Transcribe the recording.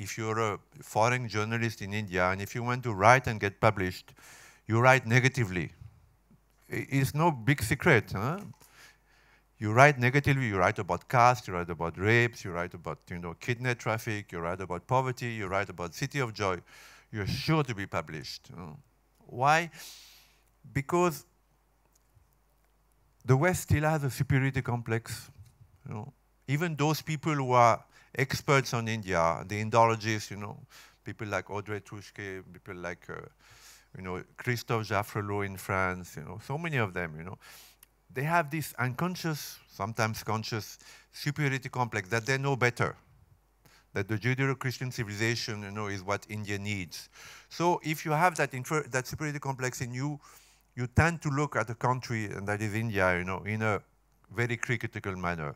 if you're a foreign journalist in India and if you want to write and get published, you write negatively. It's no big secret. Huh? You write negatively, you write about caste, you write about rapes, you write about you know, kidney traffic, you write about poverty, you write about City of Joy. You're sure to be published. Why? Because the West still has a superiority complex. You know? Even those people who are experts on India, the Indologists, you know, people like Audrey Touchke, people like, uh, you know, Christophe Jaffrelot in France, you know, so many of them, you know. They have this unconscious, sometimes conscious, superiority complex that they know better, that the Judeo-Christian civilization, you know, is what India needs. So if you have that, that superiority complex in you, you tend to look at a country, and that is India, you know, in a very critical manner.